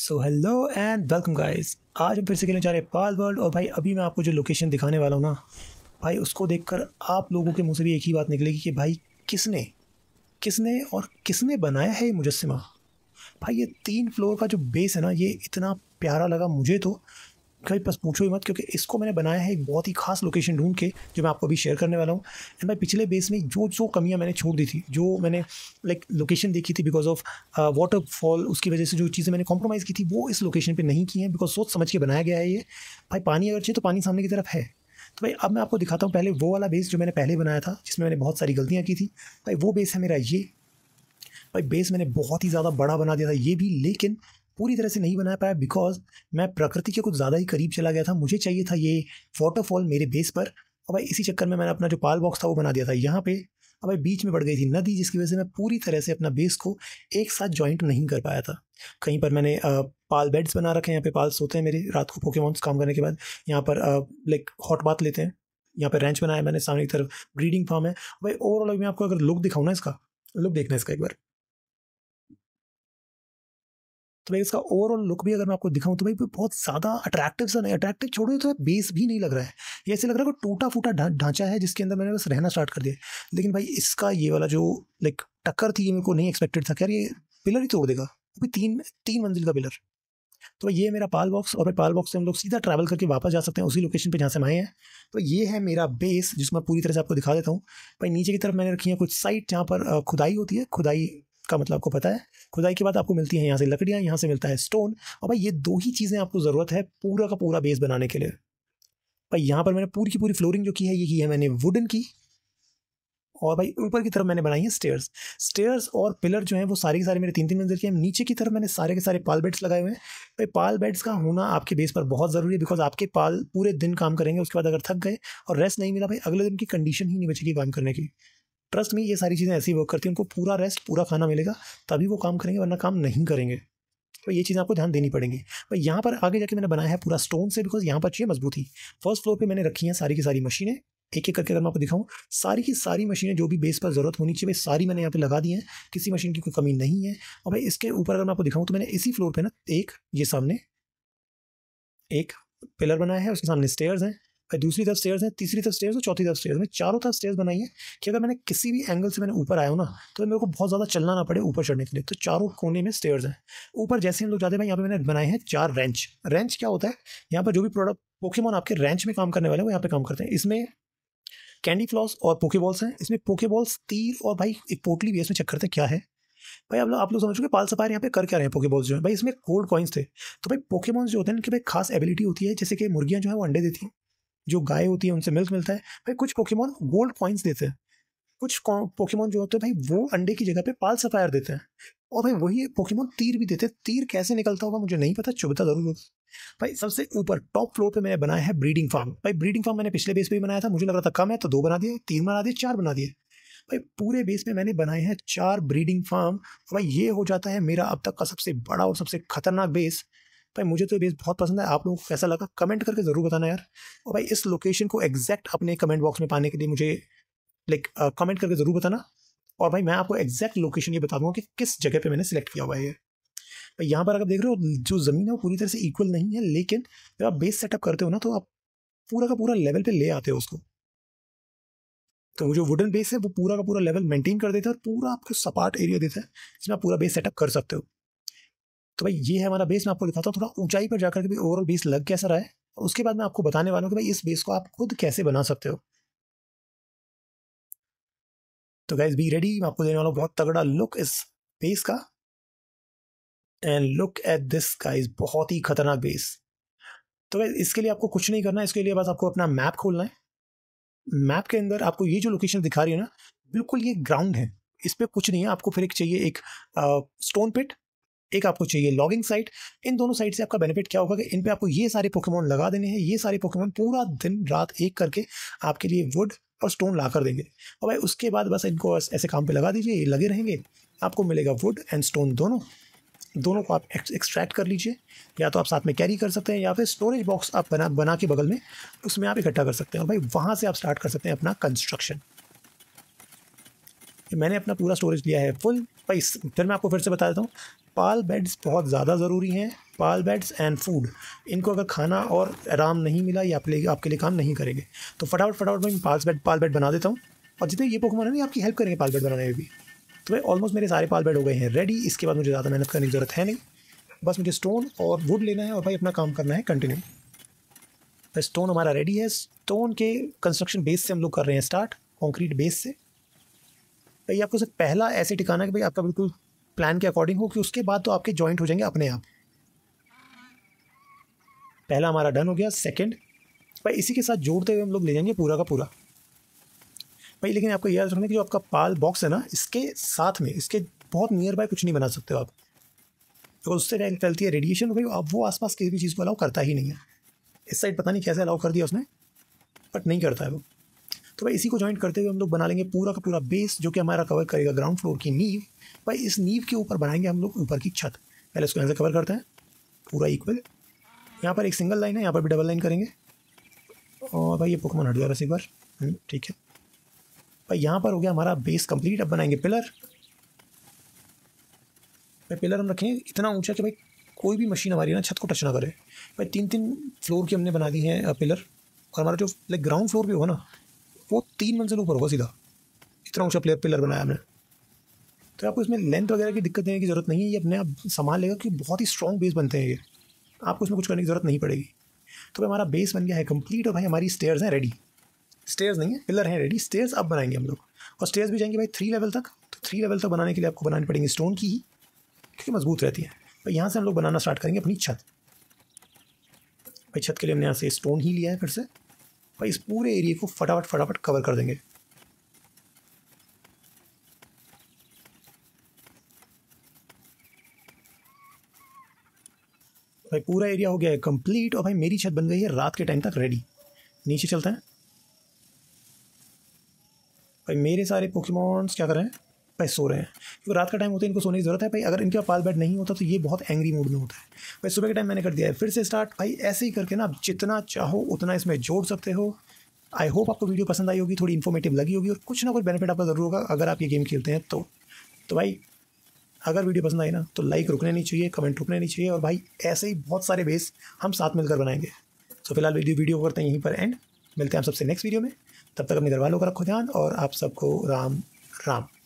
so hello and welcome guys आज हम फिर से खेलने जा रहे हैं पाल वर्ल्ड और भाई अभी मैं आपको जो लोकेशन दिखाने वाला हूँ ना भाई उसको देखकर आप लोगों के मुंह से भी एक ही बात निकलेगी कि भाई किसने किसने और किसने बनाया है ये मुजस्मा भाई ये तीन फ्लोर का जो बेस है ना ये इतना प्यारा लगा मुझे तो भाई पास पूछो ही मत क्योंकि इसको मैंने बनाया है एक बहुत ही खास लोकेशन ढूंढ के जो मैं आपको अभी शेयर करने वाला हूँ एंड भाई पिछले बेस में जो जो कमियाँ मैंने छोड़ दी थी जो मैंने लाइक लोकेशन देखी थी बिकॉज ऑफ वाटरफॉल उसकी वजह से जो चीज़ें मैंने कॉम्प्रोमाइज़ की थी वो इस लोकेशन पर नहीं की हैं बिकॉज सोच समझ के बनाया गया है ये भाई पानी अगर चाहिए तो पानी सामने की तरफ है तो भाई अब मैं आपको दिखाता हूँ पहले वो वाला बेस जो मैंने पहले बनाया था जिसमें मैंने बहुत सारी गलतियाँ की थी भाई वो बेस है मेरा ये भाई बेस मैंने बहुत ही ज़्यादा बड़ा बना दिया था ये भी लेकिन पूरी तरह से नहीं बना पाया बिकॉज मैं प्रकृति के कुछ ज़्यादा ही करीब चला गया था मुझे चाहिए था ये वाटरफॉल मेरे बेस पर और भाई इसी चक्कर में मैंने अपना जो पाल बॉक्स था वो बना दिया था यहाँ पे अब भाई बीच में बढ़ गई थी नदी जिसकी वजह से मैं पूरी तरह से अपना बेस को एक साथ ज्वाइंट नहीं कर पाया था कहीं पर मैंने आ, पाल बेड्स बना रखे हैं यहाँ पे पाल सोते हैं मेरे रात को पोकेमॉन्स काम करने के बाद यहाँ पर लाइक हॉट बात लेते हैं यहाँ पर रेंच बनाया मैंने सामने की तरफ ब्रीडिंग फार्म है भाई ओवरऑल मैं आपको अगर लुक दिखाऊँ ना इसका लुक देखना इसका एक बार तो भाई इसका ओवरऑल लुक भी अगर मैं आपको दिखाऊं तो भाई बहुत ज़्यादा अट्रैक्टिव सा नहीं अट्रैक्टिव छोड़ो तो बेस भी नहीं लग रहा है ये ऐसे लग रहा है कोई टूटा फूटा ढांचा है जिसके अंदर मैंने बस रहना स्टार्ट कर दिया लेकिन भाई इसका ये वाला जो लाइक टक्कर थी ये मेरे को नहीं एक्सपेक्टेड था यार ये पिलर ही तोड़ देगा अभी तीन तीन मंजिल का पिलर तो ये मेरा पाल बॉक्स और पाल बॉक्स से हम लोग सीधा ट्रैवल करके वापस जा सकते हैं उसी लोकेशन पे जहाँ से आए हैं तो ये है मेरा बेस जिसको मैं पूरी तरह से आपको दिखा देता हूँ भाई नीचे की तरफ मैंने रखी है कुछ साइट जहाँ पर खुदाई होती है खुदाई का मतलब आपको पता है खुदाई के बाद आपको मिलती है यहाँ से लकड़ियाँ यहाँ से मिलता है स्टोन और भाई ये दो ही चीज़ें आपको ज़रूरत है पूरा का पूरा बेस बनाने के लिए भाई यहाँ पर मैंने पूरी की पूरी फ्लोरिंग जो की है ये की है मैंने वुडन की और भाई ऊपर की तरफ मैंने बनाई है स्टेयर्स स्टेयर्स और पिलर जो है वो सारे के सारे मेरे तीन तीन मंजिल के हैं नीचे की तरफ मैंने सारे के सारे पाल बेड्स लगाए हुए हैं भाई पाल बेड्स का होना आपके बेस पर बहुत ज़रूरी है बिकॉज आपके पाल पूरे दिन काम करेंगे उसके बाद अगर थक गए और रेस्ट नहीं मिला भाई अगले दिन की कंडीशन ही नहीं बचेगी काम करने की ट्रस्ट में ये सारी चीज़ें ऐसी वर्क करती हैं उनको पूरा रेस्ट पूरा खाना मिलेगा तभी वो काम करेंगे वरना काम नहीं करेंगे तो ये चीज़ें आपको ध्यान देनी पड़ेंगी भाई यहाँ पर आगे जाके मैंने बनाया है पूरा स्टोन से बिकॉज यहाँ पर चाहिए मजबूती फर्स्ट फ्लोर पर मैंने रखी हैं सारी की सारी मशीनें एक एक करके अगर मैं आपको दिखाऊं सारी की सारी मशीनें जो भी बेस पर ज़रूरत होनी चाहिए सारी मैंने यहाँ पे लगा दी हैं किसी मशीन की कोई कमी नहीं है और भाई इसके ऊपर अगर मैं आपको दिखाऊं तो मैंने इसी फ्लोर पे ना एक ये सामने एक पिलर बनाया है उसके सामने स्टेयर्स हैं दूसरी तरफ स्टेयर्स हैं तीसरी तरफ स्टेयर्स और चौथी तरफ स्टेयर्स मैं चारों तरफ स्टेयर्स बनाई है कि अगर मैंने किसी भी एंगल से मैंने ऊपर आया हूँ ना तो मेरे को बहुत ज़्यादा चलना ना पड़े ऊपर चढ़ने के लिए तो चारों कोने में स्टेयर्स हैं ऊपर जैसे हम लोग जाते हैं यहाँ पर मैंने बनाए हैं चार रेंच रेंच क्या होता है यहाँ पर जो भी प्रोडक्ट पोकेमोन आपके रेंच में काम करने वाले हैं वो यहाँ पे काम करते हैं इसमें कैंडी फ्लॉस और पोकेबॉल्स हैं इसमें पोकेबॉल्स तीर और भाई एक पोटली भी इसमें चेक करते हैं क्या है भाई आप लोग आप लोग समझ चुके पाल सफार यहाँ पे कर क्या रहे हैं पोकेबॉल्स जो है भाई इसमें कोल्ड कॉइन्स थे तो भाई पोकेबॉल्स जो होते हैं इनके भाई खास एबिलिटी होती है जैसे कि मुर्गियाँ जो है वो अंडे देती हैं जो गाय होती है उनसे मिल्क मिलता है भाई कुछ पोकेमोन गोल्ड कॉइन्स देते हैं कुछ पोकेमोन जो होते हैं भाई वो अंडे की जगह पे पाल सफायर देते हैं और भाई वही पोकेमोन तीर भी देते हैं तीर कैसे निकलता होगा मुझे नहीं पता चुभता जरूर भाई सबसे ऊपर टॉप फ्लोर पे मैंने बनाया है ब्रीडिंग फार्म भाई ब्रीडिंग फार्म मैंने पिछले बेस पे भी बनाया था मुझे लग रहा था कम है तो दो बना दिए तीन बना दिए चार बना दिए भाई पूरे बेस में मैंने बनाए हैं चार ब्रीडिंग फार्म भाई ये हो जाता है मेरा अब तक का सबसे बड़ा और सबसे खतरनाक बेस भाई मुझे तो ये बेस बहुत पसंद है आप लोगों को कैसा लगा कमेंट करके ज़रूर बताना यार और भाई इस लोकेशन को एग्जैक्ट अपने कमेंट बॉक्स में पाने के लिए मुझे लाइक कमेंट करके ज़रूर बताना और भाई मैं आपको एग्जैक्ट लोकेशन ये बता दूँगा कि किस जगह पर मैंने सेलेक्ट किया हुआ है ये भाई यहाँ पर अगर देख रहे हो जो ज़मीन है वो पूरी तरह से इक्वल नहीं है लेकिन जब आप बेस सेटअप करते हो ना तो आप पूरा का पूरा लेवल पे ले आते हो उसको तो जो वुडन बेस है वो पूरा का पूरा लेवल मेंटेन कर देता है और पूरा आपको सपाट एरिया देता है जिसमें आप पूरा बेस सेटअप कर सकते हो तो भाई ये है हमारा बेस मैं आपको दिखाता हूँ थोड़ा ऊंचाई पर जाकर के भी ओवरऑल बेस लग कैसा रहा है उसके बाद मैं आपको बताने वाला हूँ कि भाई इस बेस को आप खुद कैसे बना सकते हो तो गाइज बी रेडी मैं आपको देने वाला हूँ बहुत तगड़ा लुक इस बेस का and look at this guys बहुत ही खतरनाक बेस तो गाइज इसके लिए आपको कुछ नहीं करना है इसके लिए बस आपको अपना मैप खोलना है मैप के अंदर आपको ये जो लोकेशन दिखा रही है ना बिल्कुल ये ग्राउंड है इस पर कुछ नहीं है आपको फिर एक चाहिए एक आ, स्टोन पिट एक आपको चाहिए लॉगिंग साइट इन दोनों साइट से आपका बेनिफिट क्या होगा कि इन पे आपको ये सारे पोकेमोन लगा देने हैं ये सारे पोकेमोन पूरा दिन रात एक करके आपके लिए वुड और स्टोन ला कर देंगे और भाई उसके बाद बस इनको ऐसे काम पे लगा दीजिए ये लगे रहेंगे आपको मिलेगा वुड एंड स्टोन दोनों दोनों को आप एक्सट्रैक्ट कर लीजिए या तो आप साथ में कैरी कर सकते हैं या फिर स्टोरेज बॉक्स आप बना बना के बगल में उसमें आप इकट्ठा कर सकते हैं और भाई वहाँ से आप स्टार्ट कर सकते हैं अपना कंस्ट्रक्शन मैंने अपना पूरा स्टोरेज लिया है फुल भाई फिर मैं आपको फिर से बता देता हूँ पाल बेड्स बहुत ज़्यादा ज़रूरी हैं पाल बेड्स एंड फूड इनको अगर खाना और आराम नहीं मिला ये आपके लिए आपके लिए काम नहीं करेंगे तो फटाफट फटाफट मैं पाल बेड पाल बेड बना देता हूँ और जितने ये पोकमान हैं आपकी हेल्प करेंगे पाल बेड बनाने में भी तो भाई ऑलमोस्ट मेरे सारे पाल बेड हो गए हैं रेडी इसके बाद मुझे ज़्यादा मेहनत करने की ज़रूरत है नहीं बस मुझे स्टोन और वुड लेना है और भाई अपना काम करना है कंटिन्यू स्टोन हमारा रेडी है स्टोन के कंस्ट्रक्शन बेस से हम लोग कर रहे हैं स्टार्ट कॉन्क्रीट बेस से भाई आपको सिर्फ पहला ऐसे ठिकाना कि भाई आपका बिल्कुल प्लान के अकॉर्डिंग हो कि उसके बाद तो आपके ज्वाइंट हो जाएंगे अपने आप पहला हमारा डन हो गया सेकेंड भाई इसी के साथ जोड़ते हुए हम लोग ले जाएंगे पूरा का पूरा भाई लेकिन आपको याद रखना कि जो आपका पाल बॉक्स है ना इसके साथ में इसके बहुत नियर बाय कुछ नहीं बना सकते हो आप तो उससे फैलती है रेडिएशन भाई अब वो आसपास किसी भी चीज़ को अलाउ करता ही नहीं है इस साइड पता नहीं कैसे अलाउ कर दिया उसने बट नहीं करता है वो तो भाई इसी को ज्वाइंट करते हुए हम लोग बना लेंगे पूरा का पूरा बेस जो कि हमारा कवर करेगा ग्राउंड फ्लोर की नींव भाई इस नींव के ऊपर बनाएंगे हम लोग ऊपर की छत पहले इसको यहाँ से कवर करते हैं पूरा इक्वल यहाँ पर एक सिंगल लाइन है यहाँ पर भी डबल लाइन करेंगे और भाई ये पोकमन हट गया बस एक बार हम्म, ठीक है भाई यहाँ पर हो गया हमारा बेस कंप्लीट अब बनाएंगे पिलर भाई पिलर हम रखें इतना ऊंचा कि भाई कोई भी मशीन हमारी ना छत को टच ना करे भाई तीन तीन फ्लोर की हमने बना दी है पिलर और हमारा जो लाइक ग्राउंड फ्लोर भी होगा ना वो तीन मंजिल ऊपर होगा सीधा इतना ऊँचा प्लेयर पिलर बनाया हमने तो आपको इसमें लेंथ वगैरह की दिक्कत देने की ज़रूरत नहीं है ये अपने आप संभाल लेगा क्योंकि बहुत ही स्ट्रॉन्ग बेस बनते हैं ये आपको इसमें कुछ करने की ज़रूरत नहीं पड़ेगी तो भाई हमारा बेस बन गया है कंप्लीट और भाई हमारी स्टेयर्स हैं रेडी स्टेयर्स नहीं है पिलर हैं रेडी स्टेयर्स अब बनाएंगे हम लोग और स्टेयर्स भी जाएंगे भाई थ्री लेवल तक तो थ्री लेवल तक बनाने के लिए आपको बनानी पड़ेंगी स्टोन की ही क्योंकि मजबूत रहती है भाई यहाँ से हम लोग बनाना स्टार्ट करेंगे अपनी छत भाई छत के लिए हमने यहाँ से स्टोन ही लिया है फिर से भाई इस पूरे एरिया को फटाफट फटाफट कवर कर देंगे भाई पूरा एरिया हो गया है कंप्लीट और भाई मेरी छत बन गई है रात के टाइम तक रेडी नीचे चलते हैं भाई मेरे सारे पोकेमोन्स क्या कर रहे हैं भाई सो रहे हैं क्योंकि रात का टाइम होता है इनको सोने की ज़रूरत है भाई अगर इनके पास बेड नहीं होता तो ये बहुत एंग्री मूड में होता है भाई सुबह के टाइम मैंने कर दिया है फिर से स्टार्ट भाई ऐसे ही करके ना आप जितना चाहो उतना इसमें जोड़ सकते हो आई होप आपको वीडियो पसंद आई होगी थोड़ी इन्फॉर्मेटिव लगी होगी और कुछ ना कुछ बेनिफिट आपका ज़रूर होगा अगर आप ये गेम खेलते हैं तो तो भाई अगर वीडियो पसंद आई ना तो लाइक रुकने नहीं चाहिए कमेंट रुकने नहीं चाहिए और भाई ऐसे ही बहुत सारे बेस हम साथ मिलकर बनाएंगे तो फिलहाल वीडियो वीडियो करते हैं यहीं पर एंड मिलते हैं हम सबसे नेक्स्ट वीडियो में तब तक अपने घर वालों का रखो ध्यान और आप सबको राम राम